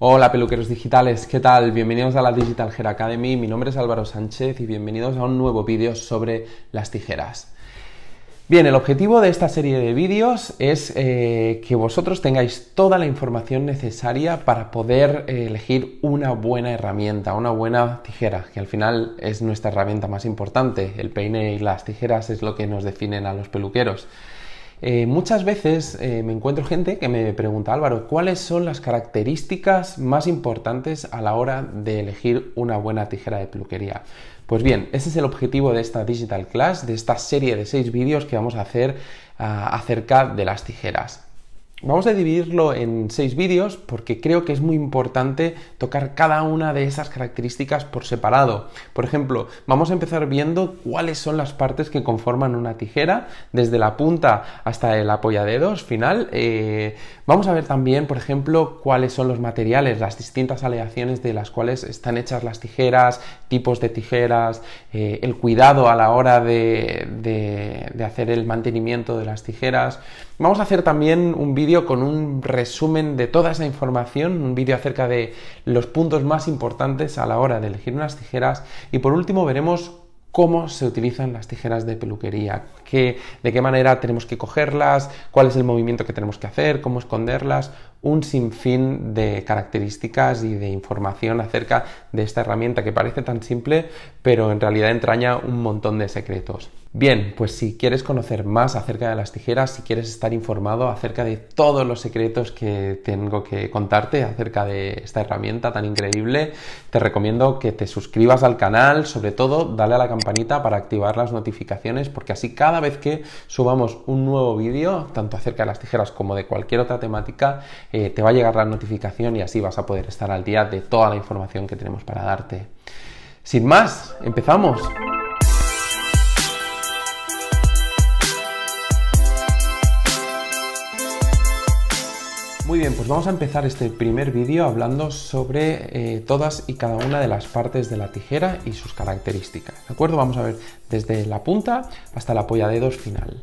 Hola peluqueros digitales, ¿qué tal? Bienvenidos a la Digital Hair Academy, mi nombre es Álvaro Sánchez y bienvenidos a un nuevo vídeo sobre las tijeras. Bien, el objetivo de esta serie de vídeos es eh, que vosotros tengáis toda la información necesaria para poder eh, elegir una buena herramienta, una buena tijera, que al final es nuestra herramienta más importante. El peine y las tijeras es lo que nos definen a los peluqueros. Eh, muchas veces eh, me encuentro gente que me pregunta, Álvaro, ¿cuáles son las características más importantes a la hora de elegir una buena tijera de peluquería? Pues bien, ese es el objetivo de esta Digital Class, de esta serie de seis vídeos que vamos a hacer ah, acerca de las tijeras. Vamos a dividirlo en seis vídeos porque creo que es muy importante tocar cada una de esas características por separado. Por ejemplo, vamos a empezar viendo cuáles son las partes que conforman una tijera, desde la punta hasta el apoyadedos final. Eh, vamos a ver también, por ejemplo, cuáles son los materiales, las distintas aleaciones de las cuales están hechas las tijeras, tipos de tijeras, eh, el cuidado a la hora de hacer el mantenimiento de las tijeras. Vamos a hacer también un vídeo con un resumen de toda esa información, un vídeo acerca de los puntos más importantes a la hora de elegir unas tijeras y por último veremos cómo se utilizan las tijeras de peluquería, de qué manera tenemos que cogerlas, cuál es el movimiento que tenemos que hacer, cómo esconderlas, un sinfín de características y de información acerca de esta herramienta que parece tan simple, pero en realidad entraña un montón de secretos. Bien, pues si quieres conocer más acerca de las tijeras, si quieres estar informado acerca de todos los secretos que tengo que contarte acerca de esta herramienta tan increíble, te recomiendo que te suscribas al canal, sobre todo dale a la campanita para activar las notificaciones, porque así cada vez vez que subamos un nuevo vídeo, tanto acerca de las tijeras como de cualquier otra temática, eh, te va a llegar la notificación y así vas a poder estar al día de toda la información que tenemos para darte. Sin más, empezamos. Muy bien, pues vamos a empezar este primer vídeo hablando sobre eh, todas y cada una de las partes de la tijera y sus características. ¿De acuerdo? Vamos a ver desde la punta hasta la dedos final.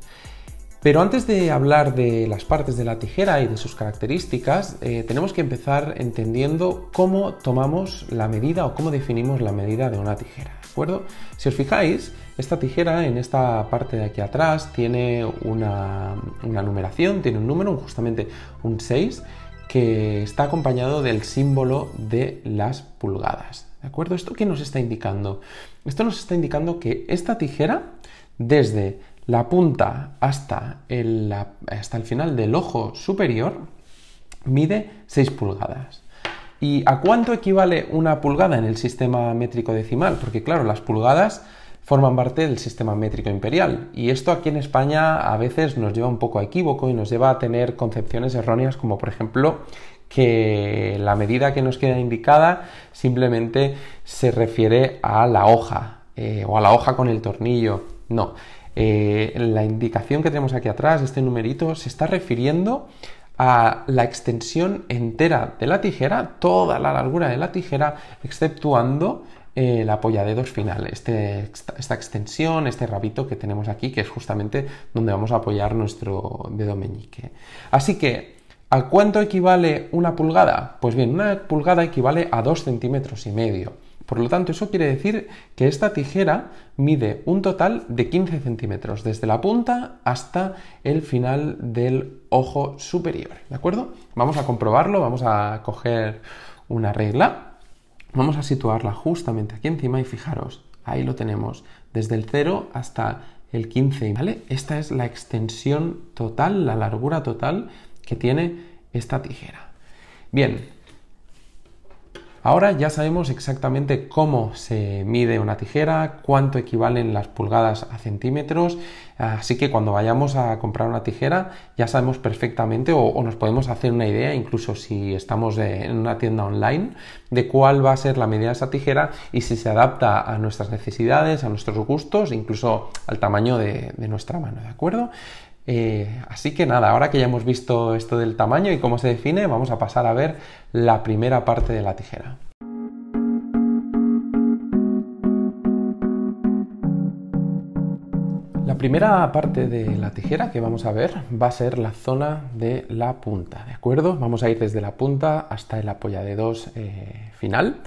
Pero antes de hablar de las partes de la tijera y de sus características, eh, tenemos que empezar entendiendo cómo tomamos la medida o cómo definimos la medida de una tijera acuerdo? Si os fijáis, esta tijera en esta parte de aquí atrás tiene una, numeración, tiene un número, justamente un 6, que está acompañado del símbolo de las pulgadas. ¿De acuerdo? ¿Esto qué nos está indicando? Esto nos está indicando que esta tijera, desde la punta hasta hasta el final del ojo superior, mide 6 pulgadas. ¿Y a cuánto equivale una pulgada en el sistema métrico decimal? Porque claro, las pulgadas forman parte del sistema métrico imperial. Y esto aquí en España a veces nos lleva un poco a equívoco y nos lleva a tener concepciones erróneas como por ejemplo que la medida que nos queda indicada simplemente se refiere a la hoja eh, o a la hoja con el tornillo. No, eh, la indicación que tenemos aquí atrás, este numerito, se está refiriendo a la extensión entera de la tijera, toda la largura de la tijera, exceptuando el eh, apoyadedos final, este esta extensión, este rabito que tenemos aquí, que es justamente donde vamos a apoyar nuestro dedo meñique. Así que, ¿a cuánto equivale una pulgada? Pues bien, una pulgada equivale a dos centímetros y medio. Por lo tanto, eso quiere decir que esta tijera mide un total de 15 centímetros, desde la punta hasta el final del ojo superior. ¿De acuerdo? Vamos a comprobarlo, vamos a coger una regla, vamos a situarla justamente aquí encima y fijaros, ahí lo tenemos, desde el 0 hasta el 15, ¿vale? Esta es la extensión total, la largura total que tiene esta tijera. Bien, Ahora ya sabemos exactamente cómo se mide una tijera, cuánto equivalen las pulgadas a centímetros, así que cuando vayamos a comprar una tijera ya sabemos perfectamente o, nos podemos hacer una idea, incluso si estamos en una tienda online, de cuál va a ser la medida de esa tijera y si se adapta a nuestras necesidades, a nuestros gustos, incluso al tamaño de, de nuestra mano, ¿de acuerdo? Eh, así que nada, ahora que ya hemos visto esto del tamaño y cómo se define, vamos a pasar a ver la primera parte de la tijera. La primera parte de la tijera que vamos a ver va a ser la zona de la punta, ¿de acuerdo? Vamos a ir desde la punta hasta el apoyadedos eh, final.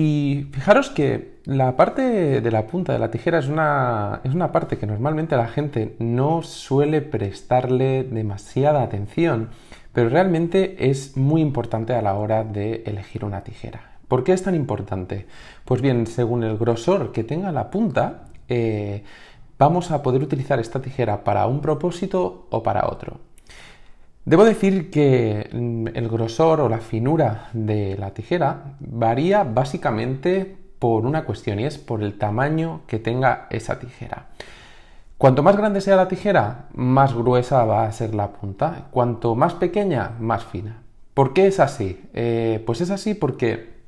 Y fijaros que la parte de la punta de la tijera es una, parte que normalmente la gente no suele prestarle demasiada atención, pero realmente es muy importante a la hora de elegir una tijera. ¿Por qué es tan importante? Pues bien, según el grosor que tenga la punta, eh, vamos a poder utilizar esta tijera para un propósito o para otro. Debo decir que el grosor o la finura de la tijera varía básicamente por una cuestión y es por el tamaño que tenga esa tijera. Cuanto más grande sea la tijera, más gruesa va a ser la punta. Cuanto más pequeña, más fina. ¿Por qué es así? Eh, pues es así porque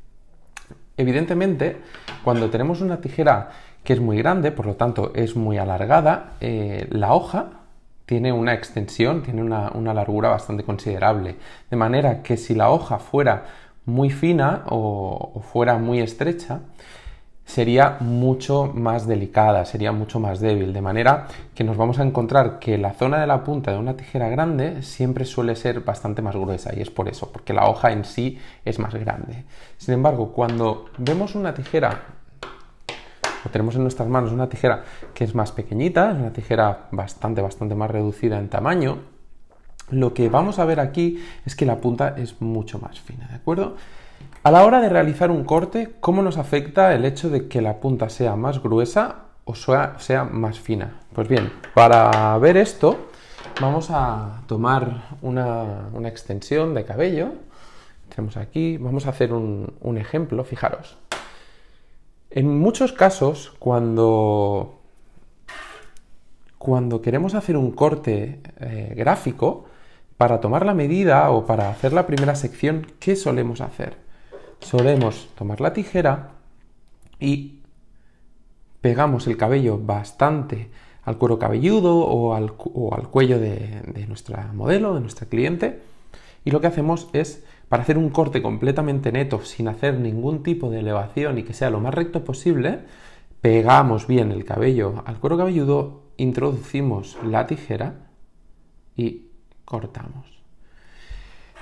evidentemente cuando tenemos una tijera que es muy grande, por lo tanto es muy alargada, eh, la hoja tiene una extensión, tiene una, largura bastante considerable. De manera que si la hoja fuera muy fina o, o fuera muy estrecha, sería mucho más delicada, sería mucho más débil, de manera que nos vamos a encontrar que la zona de la punta de una tijera grande siempre suele ser bastante más gruesa y es por eso, porque la hoja en sí es más grande. Sin embargo, cuando vemos una tijera tenemos en nuestras manos una tijera que es más pequeñita, una tijera bastante, bastante más reducida en tamaño, lo que vamos a ver aquí es que la punta es mucho más fina, ¿de acuerdo? A la hora de realizar un corte, ¿cómo nos afecta el hecho de que la punta sea más gruesa o sea, más fina? Pues bien, para ver esto, vamos a tomar una, extensión de cabello. Tenemos aquí, vamos a hacer un ejemplo, fijaros. En muchos casos, cuando, cuando queremos hacer un corte eh, gráfico, para tomar la medida o para hacer la primera sección, ¿qué solemos hacer? Solemos tomar la tijera y pegamos el cabello bastante al cuero cabelludo o al, cuello de, de nuestra modelo, de nuestra cliente, y lo que hacemos es para hacer un corte completamente neto sin hacer ningún tipo de elevación y que sea lo más recto posible, pegamos bien el cabello al cuero cabelludo, introducimos la tijera y cortamos.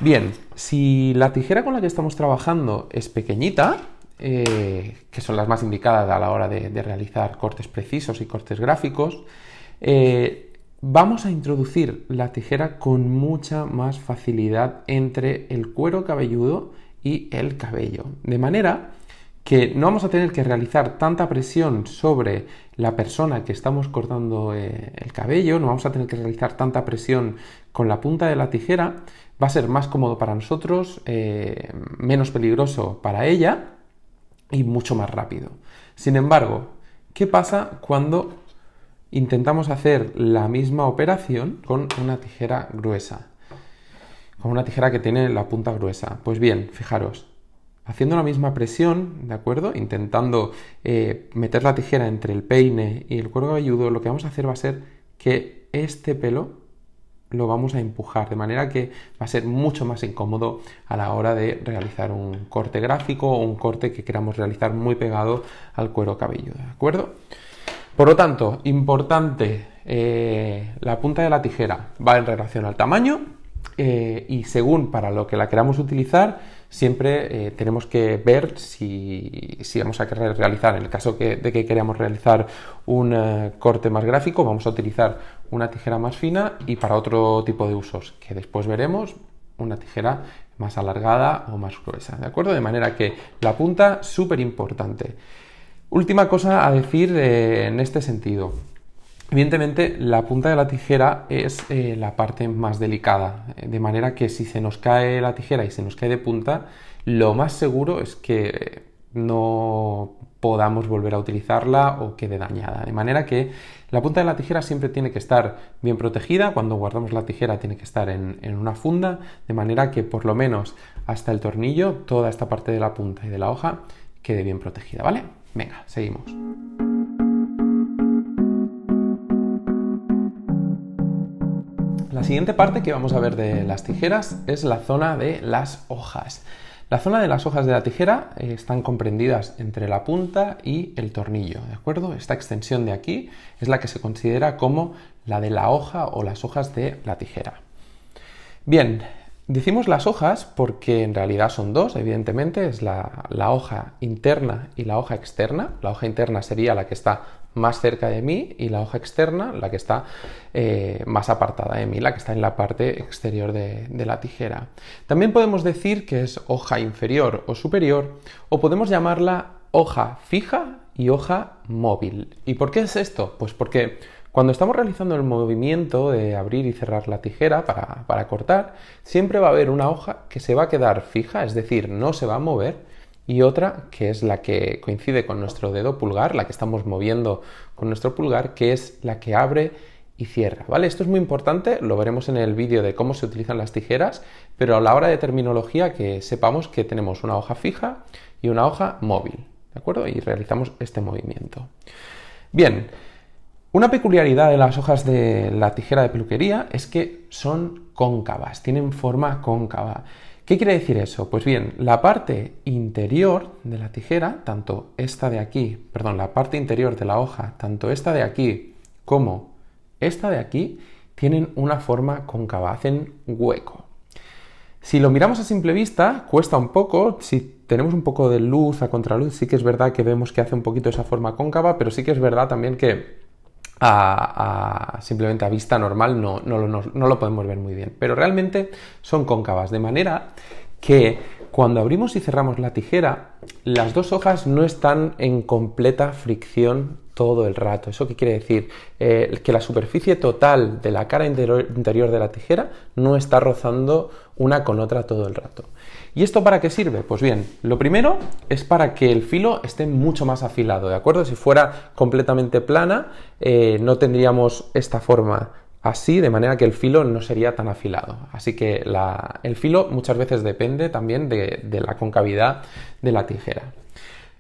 Bien, si la tijera con la que estamos trabajando es pequeñita, eh, que son las más indicadas a la hora de, realizar cortes precisos y cortes gráficos, eh, Vamos a introducir la tijera con mucha más facilidad entre el cuero cabelludo y el cabello, de manera que no vamos a tener que realizar tanta presión sobre la persona que estamos cortando eh, el cabello, no vamos a tener que realizar tanta presión con la punta de la tijera, va a ser más cómodo para nosotros, eh, menos peligroso para ella y mucho más rápido. Sin embargo, ¿qué pasa cuando intentamos hacer la misma operación con una tijera gruesa, con una tijera que tiene la punta gruesa. Pues bien, fijaros, haciendo la misma presión, ¿de acuerdo? Intentando eh, meter la tijera entre el peine y el cuero cabelludo... lo que vamos a hacer va a ser que este pelo lo vamos a empujar, de manera que va a ser mucho más incómodo a la hora de realizar un corte gráfico o un corte que queramos realizar muy pegado al cuero cabelludo, ¿de acuerdo? Por lo tanto, importante, eh, la punta de la tijera va en relación al tamaño eh, y según para lo que la queramos utilizar, siempre eh, tenemos que ver si, si, vamos a querer realizar, en el caso de que queramos realizar un corte más gráfico, vamos a utilizar una tijera más fina y para otro tipo de usos que después veremos, una tijera más alargada o más gruesa, ¿de acuerdo? De manera que la punta, súper importante. Última cosa a decir eh, en este sentido. Evidentemente la punta de la tijera es eh, la parte más delicada, eh, de manera que si se nos cae la tijera y se nos cae de punta, lo más seguro es que no podamos volver a utilizarla o quede dañada. De manera que la punta de la tijera siempre tiene que estar bien protegida, cuando guardamos la tijera tiene que estar en, en, una funda, de manera que por lo menos hasta el tornillo, toda esta parte de la punta y de la hoja quede bien protegida, ¿vale? Venga, seguimos. La siguiente parte que vamos a ver de las tijeras es la zona de las hojas. La zona de las hojas de la tijera eh, están comprendidas entre la punta y el tornillo, ¿de acuerdo? Esta extensión de aquí es la que se considera como la de la hoja o las hojas de la tijera. Bien, Decimos las hojas porque en realidad son dos, evidentemente, es la, hoja interna y la hoja externa. La hoja interna sería la que está más cerca de mí y la hoja externa la que está eh, más apartada de mí, la que está en la parte exterior de la tijera. También podemos decir que es hoja inferior o superior o podemos llamarla hoja fija y hoja móvil. ¿Y por qué es esto? Pues porque cuando estamos realizando el movimiento de abrir y cerrar la tijera para, cortar, siempre va a haber una hoja que se va a quedar fija, es decir, no se va a mover, y otra que es la que coincide con nuestro dedo pulgar, la que estamos moviendo con nuestro pulgar, que es la que abre y cierra, ¿vale? Esto es muy importante, lo veremos en el vídeo de cómo se utilizan las tijeras, pero a la hora de terminología que sepamos que tenemos una hoja fija y una hoja móvil, ¿de acuerdo? Y realizamos este movimiento. Bien, una peculiaridad de las hojas de la tijera de peluquería es que son cóncavas, tienen forma cóncava. ¿Qué quiere decir eso? Pues bien, la parte interior de la tijera, tanto esta de aquí, perdón, la parte interior de la hoja, tanto esta de aquí como esta de aquí, tienen una forma cóncava, hacen hueco. Si lo miramos a simple vista, cuesta un poco, si tenemos un poco de luz a contraluz, sí que es verdad que vemos que hace un poquito esa forma cóncava, pero sí que es verdad también que a, simplemente a vista normal no, lo podemos ver muy bien, pero realmente son cóncavas, de manera que cuando abrimos y cerramos la tijera, las dos hojas no están en completa fricción todo el rato. ¿Eso qué quiere decir? Eh, que la superficie total de la cara interior de la tijera no está rozando una con otra todo el rato. ¿Y esto para qué sirve? Pues bien, lo primero es para que el filo esté mucho más afilado, ¿de acuerdo? Si fuera completamente plana, eh, no tendríamos esta forma así, de manera que el filo no sería tan afilado. Así que el filo muchas veces depende también de, la concavidad de la tijera.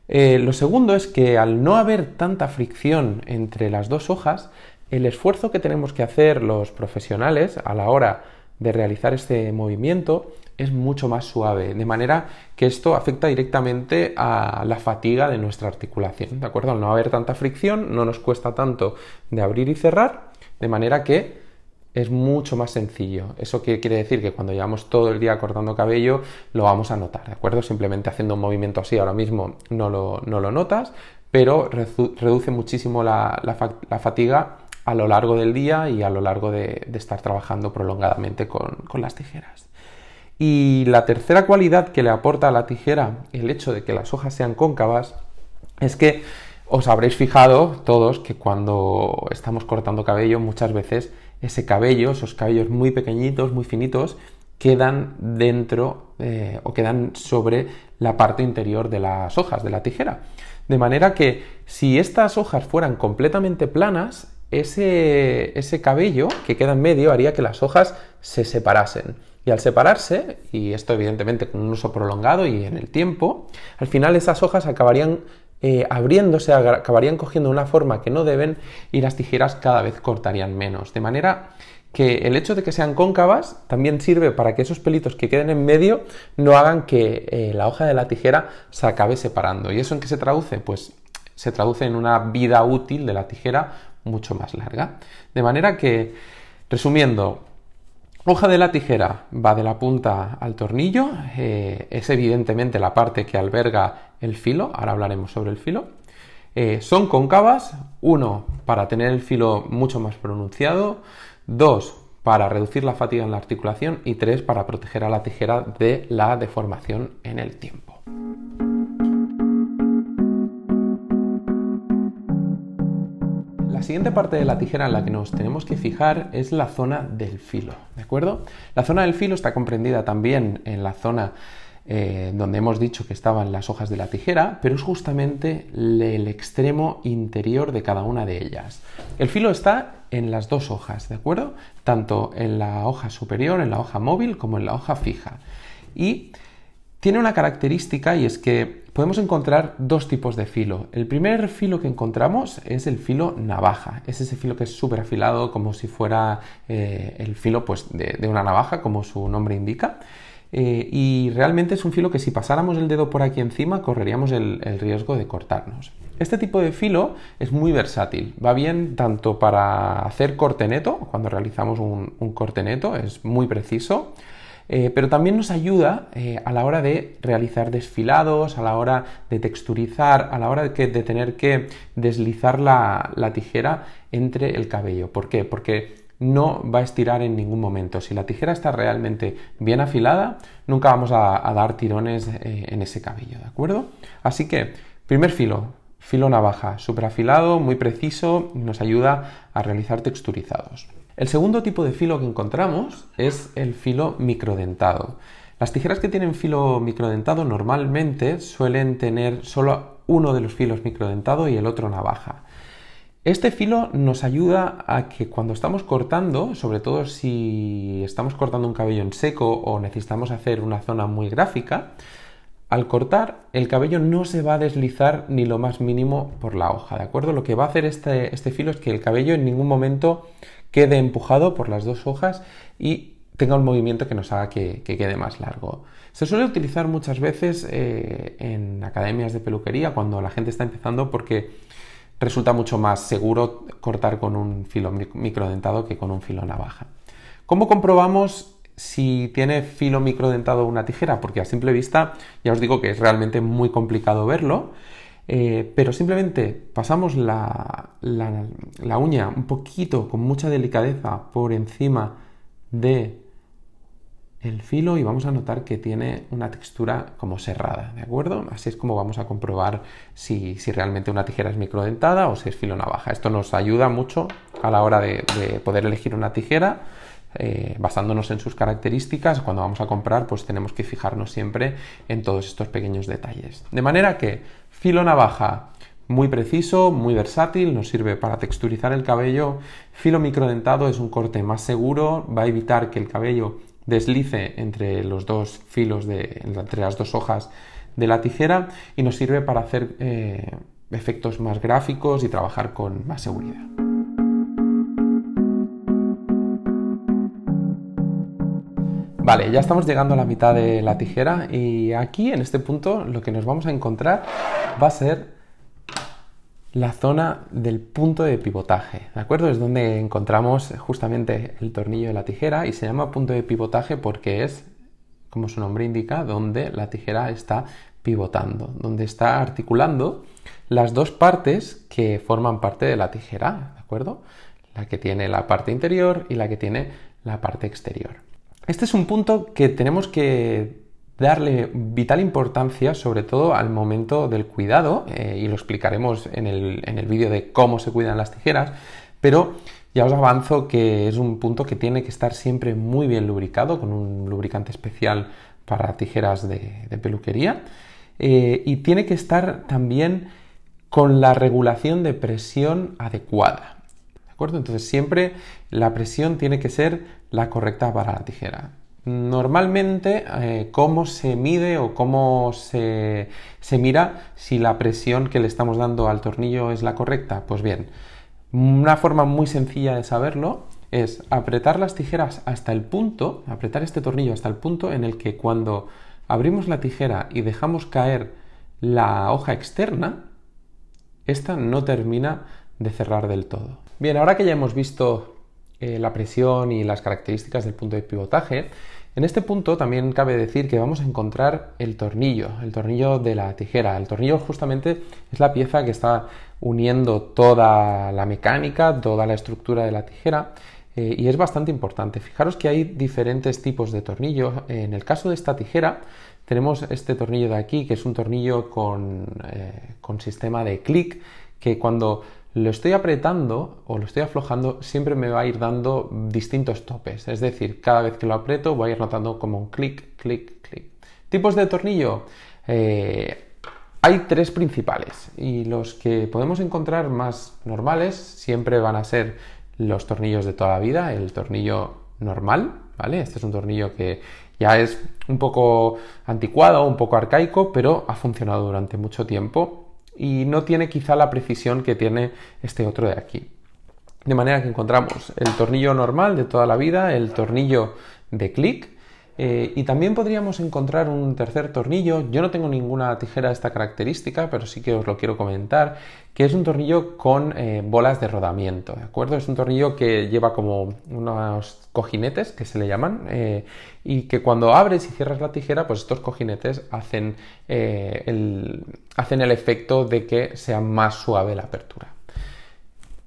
Eh, lo segundo es que al no haber tanta fricción entre las dos hojas, el esfuerzo que tenemos que hacer los profesionales a la hora de realizar este movimiento es mucho más suave, de manera que esto afecta directamente a la fatiga de nuestra articulación, ¿de acuerdo? Al no haber tanta fricción, no nos cuesta tanto de abrir y cerrar, de manera que es mucho más sencillo. Eso qué quiere decir que cuando llevamos todo el día cortando cabello lo vamos a notar, ¿de acuerdo? Simplemente haciendo un movimiento así ahora mismo no lo, notas, pero reduce muchísimo la, fatiga a lo largo del día y a lo largo de, estar trabajando prolongadamente con, con las tijeras. Y la tercera cualidad que le aporta a la tijera el hecho de que las hojas sean cóncavas es que os habréis fijado todos que cuando estamos cortando cabello muchas veces ese cabello, esos cabellos muy pequeñitos, muy finitos, quedan dentro eh, o quedan sobre la parte interior de las hojas de la tijera. De manera que si estas hojas fueran completamente planas, ese, ese cabello que queda en medio haría que las hojas se separasen. Y al separarse, y esto evidentemente con un uso prolongado y en el tiempo, al final esas hojas acabarían eh, abriéndose, acabarían cogiendo una forma que no deben y las tijeras cada vez cortarían menos. De manera que el hecho de que sean cóncavas también sirve para que esos pelitos que queden en medio no hagan que eh, la hoja de la tijera se acabe separando. ¿Y eso en qué se traduce? Pues se traduce en una vida útil de la tijera mucho más larga. De manera que, resumiendo, Hoja de la tijera va de la punta al tornillo, eh, es evidentemente la parte que alberga el filo, ahora hablaremos sobre el filo. Eh, son cóncavas: uno para tener el filo mucho más pronunciado, dos para reducir la fatiga en la articulación y tres para proteger a la tijera de la deformación en el tiempo. La siguiente parte de la tijera en la que nos tenemos que fijar es la zona del filo. ¿de acuerdo? La zona del filo está comprendida también en la zona eh, donde hemos dicho que estaban las hojas de la tijera, pero es justamente el extremo interior de cada una de ellas. El filo está en las dos hojas, ¿de acuerdo? Tanto en la hoja superior, en la hoja móvil, como en la hoja fija. Y tiene una característica y es que podemos encontrar dos tipos de filo. El primer filo que encontramos es el filo navaja. Es ese filo que es súper afilado como si fuera eh, el filo pues, de, una navaja, como su nombre indica. Eh, y realmente es un filo que si pasáramos el dedo por aquí encima correríamos el, riesgo de cortarnos. Este tipo de filo es muy versátil, va bien tanto para hacer corte neto, cuando realizamos un, un corte neto es muy preciso, eh, pero también nos ayuda eh, a la hora de realizar desfilados, a la hora de texturizar, a la hora de, tener que deslizar la, tijera entre el cabello. ¿Por qué? Porque no va a estirar en ningún momento. Si la tijera está realmente bien afilada, nunca vamos a, dar tirones eh, en ese cabello, ¿de acuerdo? Así que, primer filo, filo navaja, súper afilado, muy preciso, nos ayuda a realizar texturizados. El segundo tipo de filo que encontramos es el filo microdentado. Las tijeras que tienen filo microdentado normalmente suelen tener solo uno de los filos microdentado y el otro navaja. Este filo nos ayuda a que cuando estamos cortando, sobre todo si estamos cortando un cabello en seco o necesitamos hacer una zona muy gráfica, al cortar el cabello no se va a deslizar ni lo más mínimo por la hoja, ¿de acuerdo? Lo que va a hacer este, este filo es que el cabello en ningún momento quede empujado por las dos hojas y tenga un movimiento que nos haga que, quede más largo. Se suele utilizar muchas veces eh, en academias de peluquería cuando la gente está empezando porque resulta mucho más seguro cortar con un filo microdentado que con un filo navaja. ¿Cómo comprobamos si tiene filo microdentado una tijera? Porque a simple vista ya os digo que es realmente muy complicado verlo. Eh, pero simplemente pasamos la, uña un poquito, con mucha delicadeza, por encima de el filo y vamos a notar que tiene una textura como serrada, ¿de acuerdo? Así es como vamos a comprobar si, realmente una tijera es microdentada o si es filo navaja. Esto nos ayuda mucho a la hora de poder elegir una tijera eh, basándonos en sus características, cuando vamos a comprar, pues tenemos que fijarnos siempre en todos estos pequeños detalles. De manera que filo navaja muy preciso, muy versátil, nos sirve para texturizar el cabello. Filo microdentado es un corte más seguro, va a evitar que el cabello deslice entre los dos filos de entre las dos hojas de la tijera y nos sirve para hacer eh, efectos más gráficos y trabajar con más seguridad. Vale, ya estamos llegando a la mitad de la tijera y aquí en este punto lo que nos vamos a encontrar va a ser la zona del punto de pivotaje, ¿de acuerdo? Es donde encontramos justamente el tornillo de la tijera y se llama punto de pivotaje porque es, como su nombre indica, donde la tijera está pivotando, donde está articulando las dos partes que forman parte de la tijera, ¿de acuerdo? La que tiene la parte interior y la que tiene la parte exterior. Este es un punto que tenemos que darle vital importancia, sobre todo al momento del cuidado, eh, y lo explicaremos en el, vídeo de cómo se cuidan las tijeras, pero ya os avanzo que es un punto que tiene que estar siempre muy bien lubricado con un lubricante especial para tijeras de, peluquería eh, y tiene que estar también con la regulación de presión adecuada. ¿De acuerdo? Entonces siempre la presión tiene que ser la correcta para la tijera. Normalmente, eh, cómo se mide o cómo se, se mira si la presión que le estamos dando al tornillo es la correcta. Pues bien, una forma muy sencilla de saberlo es apretar las tijeras hasta el punto, apretar este tornillo hasta el punto en el que cuando abrimos la tijera y dejamos caer la hoja externa, esta no termina de cerrar del todo. Bien, ahora que ya hemos visto eh, la presión y las características del punto de pivotaje, en este punto también cabe decir que vamos a encontrar el tornillo, el tornillo de la tijera. El tornillo justamente es la pieza que está uniendo toda la mecánica, toda la estructura de la tijera eh, y es bastante importante. Fijaros que hay diferentes tipos de tornillos. En el caso de esta tijera tenemos este tornillo de aquí que es un tornillo con, eh, con sistema de clic que cuando lo estoy apretando o lo estoy aflojando, siempre me va a ir dando distintos topes. Es decir, cada vez que lo aprieto voy a ir notando como un clic, clic, clic. ¿Tipos de tornillo? Eh, hay tres principales y los que podemos encontrar más normales siempre van a ser los tornillos de toda la vida, el tornillo normal, ¿vale? Este es un tornillo que ya es un poco anticuado, un poco arcaico, pero ha funcionado durante mucho tiempo y no tiene quizá la precisión que tiene este otro de aquí. De manera que encontramos el tornillo normal de toda la vida, el tornillo de clic, eh, y también podríamos encontrar un tercer tornillo, yo no tengo ninguna tijera de esta característica, pero sí que os lo quiero comentar, que es un tornillo con eh, bolas de rodamiento, ¿de acuerdo? Es un tornillo que lleva como unos cojinetes, que se le llaman, eh, y que cuando abres y cierras la tijera, pues estos cojinetes hacen, hacen el efecto de que sea más suave la apertura.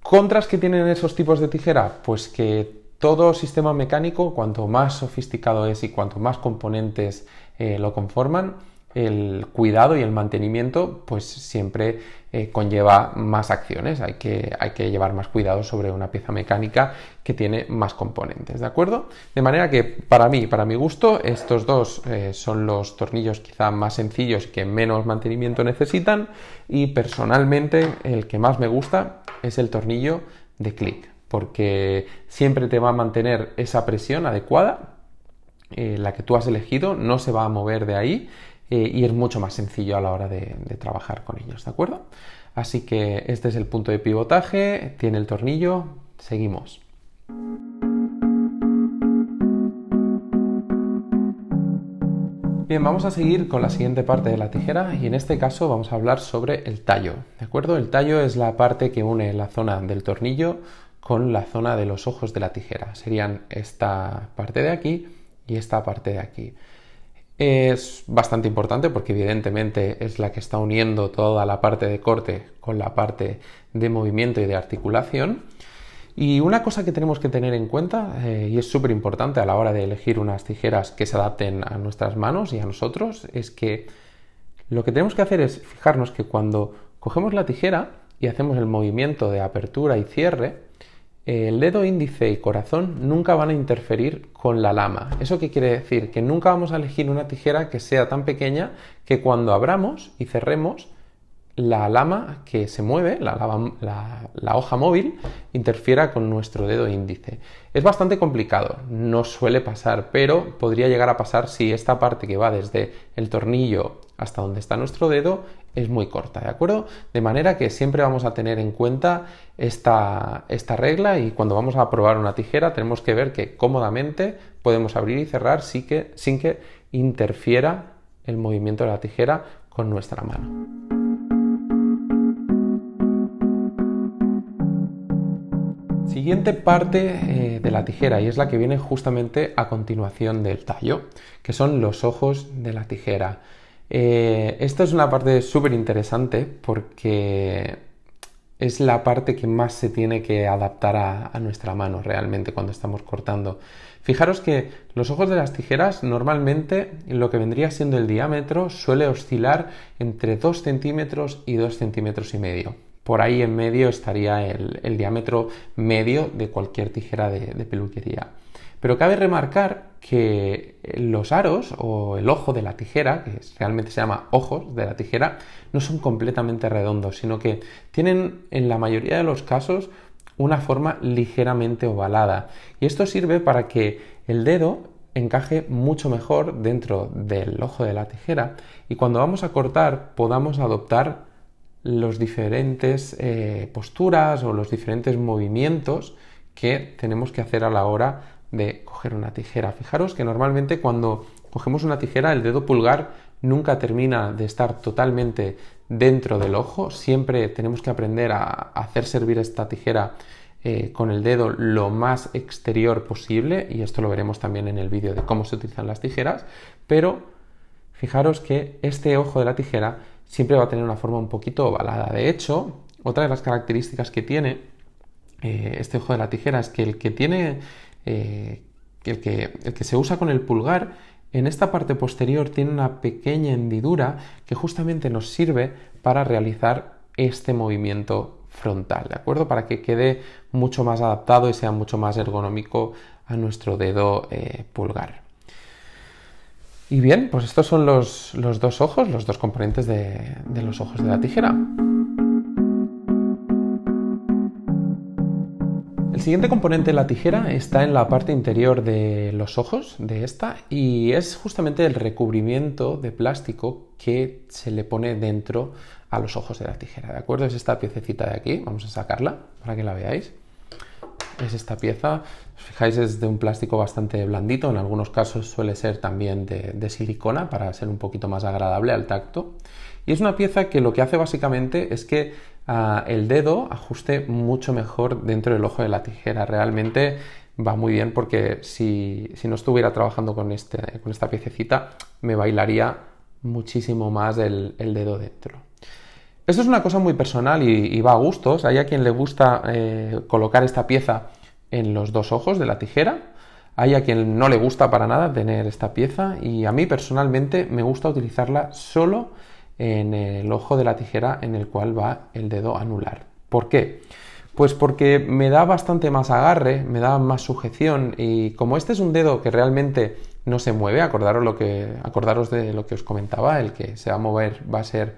¿Contras que tienen esos tipos de tijera? Pues que todo sistema mecánico, cuanto más sofisticado es y cuanto más componentes eh, lo conforman, el cuidado y el mantenimiento pues siempre eh, conlleva más acciones, hay que, hay que llevar más cuidado sobre una pieza mecánica que tiene más componentes, ¿de acuerdo? De manera que para mí, para mi gusto, estos dos eh, son los tornillos quizá más sencillos que menos mantenimiento necesitan y personalmente el que más me gusta es el tornillo de click porque siempre te va a mantener esa presión adecuada, eh, la que tú has elegido, no se va a mover de ahí eh, y es mucho más sencillo a la hora de, de trabajar con ellos, ¿de acuerdo? Así que este es el punto de pivotaje, tiene el tornillo, seguimos. Bien, vamos a seguir con la siguiente parte de la tijera y en este caso vamos a hablar sobre el tallo, ¿de acuerdo? El tallo es la parte que une la zona del tornillo con la zona de los ojos de la tijera. Serían esta parte de aquí y esta parte de aquí. Es bastante importante porque evidentemente es la que está uniendo toda la parte de corte con la parte de movimiento y de articulación. Y una cosa que tenemos que tener en cuenta, eh, y es súper importante a la hora de elegir unas tijeras que se adapten a nuestras manos y a nosotros, es que lo que tenemos que hacer es fijarnos que cuando cogemos la tijera y hacemos el movimiento de apertura y cierre, el dedo índice y corazón nunca van a interferir con la lama. ¿Eso qué quiere decir? Que nunca vamos a elegir una tijera que sea tan pequeña que cuando abramos y cerremos, la lama que se mueve, la, la, hoja móvil, interfiera con nuestro dedo índice. Es bastante complicado, no suele pasar, pero podría llegar a pasar si esta parte que va desde el tornillo hasta donde está nuestro dedo es muy corta, ¿de acuerdo? De manera que siempre vamos a tener en cuenta esta, esta regla y cuando vamos a probar una tijera tenemos que ver que cómodamente podemos abrir y cerrar sin que, sin que interfiera el movimiento de la tijera con nuestra mano. Siguiente parte eh, de la tijera y es la que viene justamente a continuación del tallo, que son los ojos de la tijera. Eh, esta es una parte súper interesante porque es la parte que más se tiene que adaptar a, nuestra mano realmente cuando estamos cortando. Fijaros que los ojos de las tijeras normalmente lo que vendría siendo el diámetro suele oscilar entre 2 centímetros y 2 centímetros y medio. Por ahí en medio estaría el, diámetro medio de cualquier tijera de peluquería. Pero cabe remarcar que los aros o el ojo de la tijera, que realmente se llama ojos de la tijera, no son completamente redondos, sino que tienen en la mayoría de los casos una forma ligeramente ovalada. Y esto sirve para que el dedo encaje mucho mejor dentro del ojo de la tijera y cuando vamos a cortar podamos adoptar las diferentes eh, posturas o los diferentes movimientos que tenemos que hacer a la hora de coger una tijera. Fijaros que normalmente cuando cogemos una tijera el dedo pulgar nunca termina de estar totalmente dentro del ojo, siempre tenemos que aprender a hacer servir esta tijera eh, con el dedo lo más exterior posible y esto lo veremos también en el vídeo de cómo se utilizan las tijeras, pero fijaros que este ojo de la tijera siempre va a tener una forma un poquito ovalada. De hecho, otra de las características que tiene eh, este ojo de la tijera es que el que tiene eh, el, que, se usa con el pulgar, en esta parte posterior tiene una pequeña hendidura que justamente nos sirve para realizar este movimiento frontal, ¿de acuerdo? Para que quede mucho más adaptado y sea mucho más ergonómico a nuestro dedo eh, pulgar. Y bien, pues estos son los, dos ojos, los dos componentes de los ojos de la tijera. El siguiente componente de la tijera está en la parte interior de los ojos de esta y es justamente el recubrimiento de plástico que se le pone dentro a los ojos de la tijera, ¿de acuerdo? Es esta piececita de aquí, vamos a sacarla para que la veáis. Es esta pieza, os fijáis es de un plástico bastante blandito, en algunos casos suele ser también de, de silicona para ser un poquito más agradable al tacto. Y es una pieza que lo que hace básicamente es que Ah, el dedo ajuste mucho mejor dentro del ojo de la tijera. Realmente va muy bien porque si, no estuviera trabajando este, con, esta piececita, me bailaría muchísimo más el, dedo dentro. Esto es una cosa muy personal y, va a gustos. Hay a quien le gusta eh, colocar esta pieza en los dos ojos de la tijera. Hay a quien no le gusta para nada tener esta pieza y a mí personalmente me gusta utilizarla solo en el ojo de la tijera en el cual va el dedo anular. ¿Por qué? Pues porque me da bastante más agarre, me da más sujeción y como este es un dedo que realmente no se mueve, acordaros, lo que, acordaros de lo que os comentaba, el que se va a mover va a ser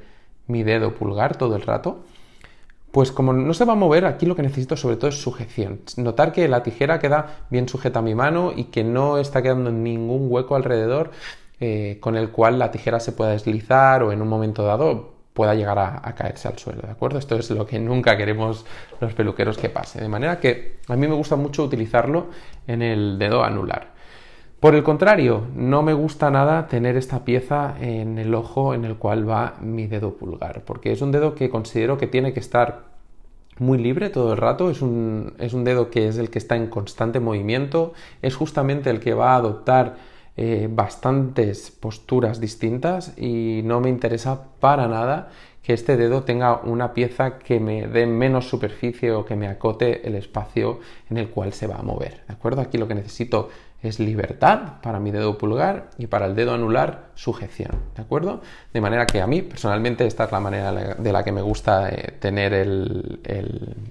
mi dedo pulgar todo el rato, pues como no se va a mover, aquí lo que necesito sobre todo es sujeción. Notar que la tijera queda bien sujeta a mi mano y que no está quedando ningún hueco alrededor eh, con el cual la tijera se pueda deslizar o en un momento dado pueda llegar a, caerse al suelo, ¿de acuerdo? Esto es lo que nunca queremos los peluqueros que pase. De manera que a mí me gusta mucho utilizarlo en el dedo anular. Por el contrario, no me gusta nada tener esta pieza en el ojo en el cual va mi dedo pulgar, porque es un dedo que considero que tiene que estar muy libre todo el rato, es un dedo que es el que está en constante movimiento, es justamente el que va a adoptar eh, bastantes posturas distintas y no me interesa para nada que este dedo tenga una pieza que me dé menos superficie o que me acote el espacio en el cual se va a mover. ¿De acuerdo? Aquí lo que necesito es libertad para mi dedo pulgar y para el dedo anular sujeción, ¿de acuerdo? De manera que a mí personalmente esta es la manera de la que me gusta eh, tener el,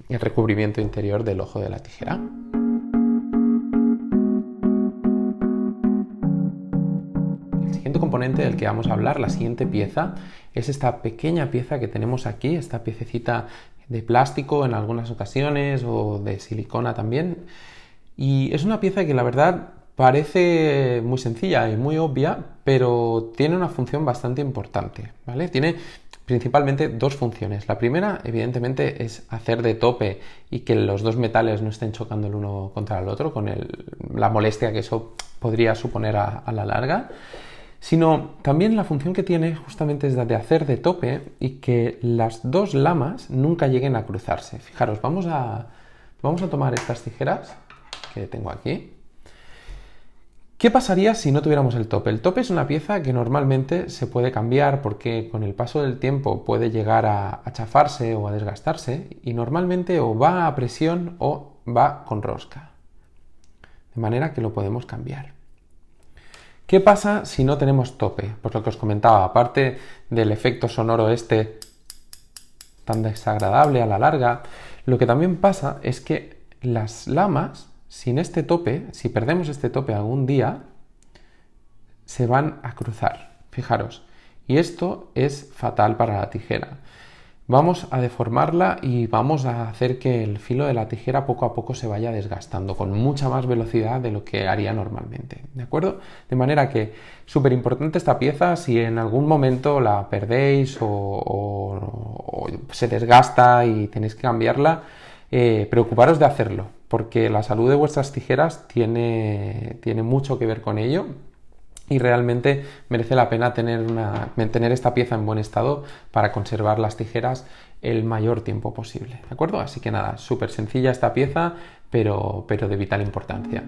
recubrimiento interior del ojo de la tijera. componente del que vamos a hablar, la siguiente pieza, es esta pequeña pieza que tenemos aquí, esta piececita de plástico en algunas ocasiones o de silicona también. Y es una pieza que la verdad parece muy sencilla y muy obvia, pero tiene una función bastante importante, ¿vale? Tiene principalmente dos funciones. La primera, evidentemente, es hacer de tope y que los dos metales no estén chocando el uno contra el otro, con la molestia que eso podría suponer a, a la larga sino también la función que tiene justamente es la de hacer de tope y que las dos lamas nunca lleguen a cruzarse. Fijaros, vamos a, vamos a tomar estas tijeras que tengo aquí. ¿Qué pasaría si no tuviéramos el tope? El tope es una pieza que normalmente se puede cambiar porque con el paso del tiempo puede llegar a, a chafarse o a desgastarse y normalmente o va a presión o va con rosca. De manera que lo podemos cambiar. ¿Qué pasa si no tenemos tope? Pues lo que os comentaba, aparte del efecto sonoro este tan desagradable a la larga, lo que también pasa es que las lamas, sin este tope, si perdemos este tope algún día, se van a cruzar. Fijaros, y esto es fatal para la tijera. Vamos a deformarla y vamos a hacer que el filo de la tijera poco a poco se vaya desgastando con mucha más velocidad de lo que haría normalmente, ¿de acuerdo? De manera que súper importante esta pieza, si en algún momento la perdéis o, se desgasta y tenéis que cambiarla, eh, preocuparos de hacerlo, porque la salud de vuestras tijeras tiene mucho que ver con ello y realmente merece la pena tener, esta pieza en buen estado para conservar las tijeras el mayor tiempo posible, ¿de acuerdo? Así que nada, súper sencilla esta pieza, pero, pero de vital importancia.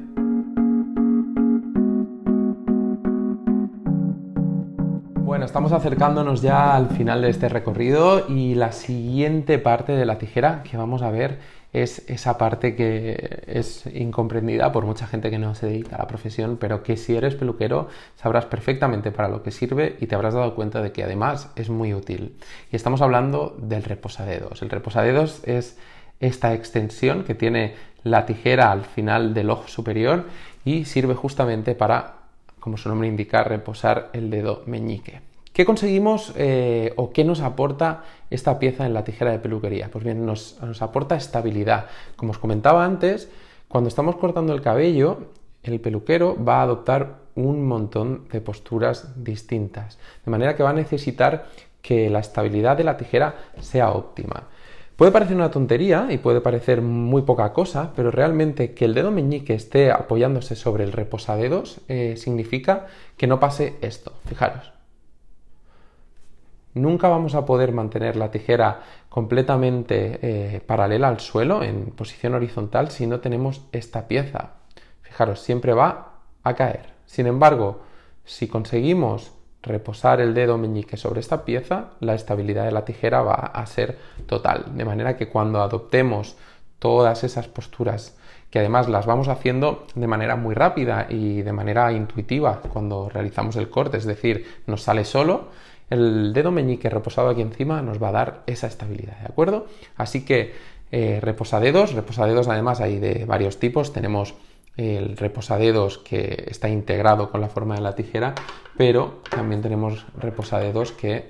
Bueno, estamos acercándonos ya al final de este recorrido y la siguiente parte de la tijera que vamos a ver es esa parte que es incomprendida por mucha gente que no se dedica a la profesión, pero que si eres peluquero sabrás perfectamente para lo que sirve y te habrás dado cuenta de que además es muy útil. Y estamos hablando del reposadedos. El reposadedos es esta extensión que tiene la tijera al final del ojo superior y sirve justamente para, como su nombre indica, reposar el dedo meñique. ¿Qué conseguimos eh, o qué nos aporta esta pieza en la tijera de peluquería? Pues bien, nos, aporta estabilidad. Como os comentaba antes, cuando estamos cortando el cabello, el peluquero va a adoptar un montón de posturas distintas, de manera que va a necesitar que la estabilidad de la tijera sea óptima. Puede parecer una tontería y puede parecer muy poca cosa, pero realmente que el dedo meñique esté apoyándose sobre el reposadedos eh, significa que no pase esto. Fijaros. Nunca vamos a poder mantener la tijera completamente eh, paralela al suelo en posición horizontal si no tenemos esta pieza. Fijaros, siempre va a caer. Sin embargo, si conseguimos reposar el dedo meñique sobre esta pieza, la estabilidad de la tijera va a ser total. De manera que cuando adoptemos todas esas posturas, que además las vamos haciendo de manera muy rápida y de manera intuitiva cuando realizamos el corte, es decir, nos sale solo, el dedo meñique reposado aquí encima nos va a dar esa estabilidad, ¿de acuerdo? Así que eh, reposadedos, reposadedos además hay de varios tipos, tenemos el reposadedos que está integrado con la forma de la tijera, pero también tenemos reposadedos que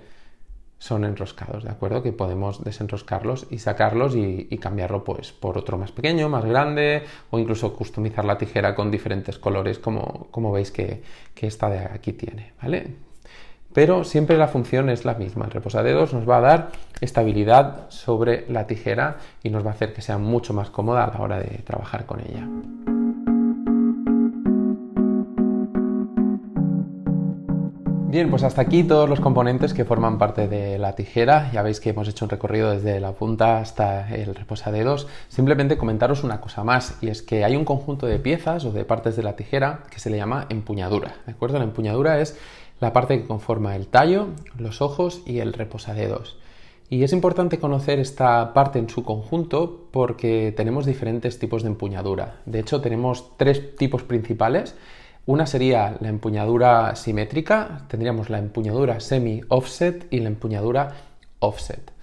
son enroscados, ¿de acuerdo? Que podemos desenroscarlos y sacarlos y, cambiarlo pues por otro más pequeño, más grande o incluso customizar la tijera con diferentes colores como, como veis que, que esta de aquí tiene, ¿vale? pero siempre la función es la misma. El dedos nos va a dar estabilidad sobre la tijera y nos va a hacer que sea mucho más cómoda a la hora de trabajar con ella. Bien, pues hasta aquí todos los componentes que forman parte de la tijera. Ya veis que hemos hecho un recorrido desde la punta hasta el reposadedos. Simplemente comentaros una cosa más, y es que hay un conjunto de piezas o de partes de la tijera que se le llama empuñadura. ¿De acuerdo? La empuñadura es la parte que conforma el tallo, los ojos y el reposadedos. Y es importante conocer esta parte en su conjunto porque tenemos diferentes tipos de empuñadura. De hecho, tenemos tres tipos principales. Una sería la empuñadura simétrica, tendríamos la empuñadura semi-offset y la empuñadura offset.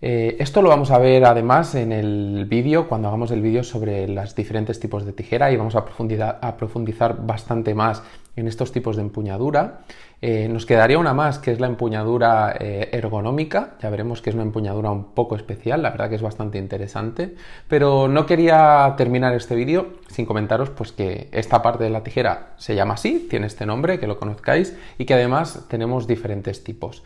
Eh, esto lo vamos a ver además en el vídeo, cuando hagamos el vídeo sobre los diferentes tipos de tijera y vamos a, profundizar, bastante más en estos tipos de empuñadura. Eh, nos quedaría una más, que es la empuñadura eh, ergonómica. Ya veremos que es una empuñadura un poco especial, la verdad que es bastante interesante. Pero no quería terminar este vídeo sin comentaros pues, que esta parte de la tijera se llama así, tiene este nombre, que lo conozcáis, y que además tenemos diferentes tipos.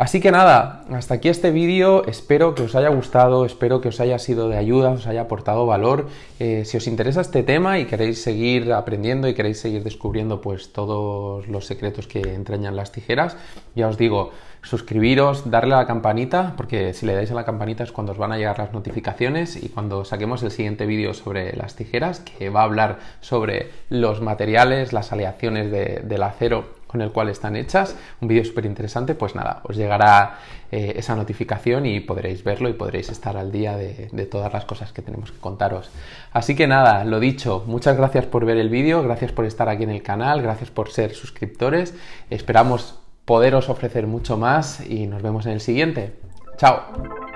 Así que nada, hasta aquí este vídeo, espero que os haya gustado, espero que os haya sido de ayuda, os haya aportado valor. Eh, si os interesa este tema y queréis seguir aprendiendo y queréis seguir descubriendo pues todos los secretos que entrañan las tijeras, ya os digo, suscribiros, darle a la campanita, porque si le dais a la campanita es cuando os van a llegar las notificaciones y cuando saquemos el siguiente vídeo sobre las tijeras, que va a hablar sobre los materiales, las aleaciones del acero con el cual están hechas, un vídeo súper interesante, pues nada, os llegará eh, esa notificación y podréis verlo y podréis estar al día de, todas las cosas que tenemos que contaros. Así que nada, lo dicho, muchas gracias por ver el vídeo, gracias por estar aquí en el canal, gracias por ser suscriptores, esperamos poderos ofrecer mucho más y nos vemos en el siguiente. ¡Chao!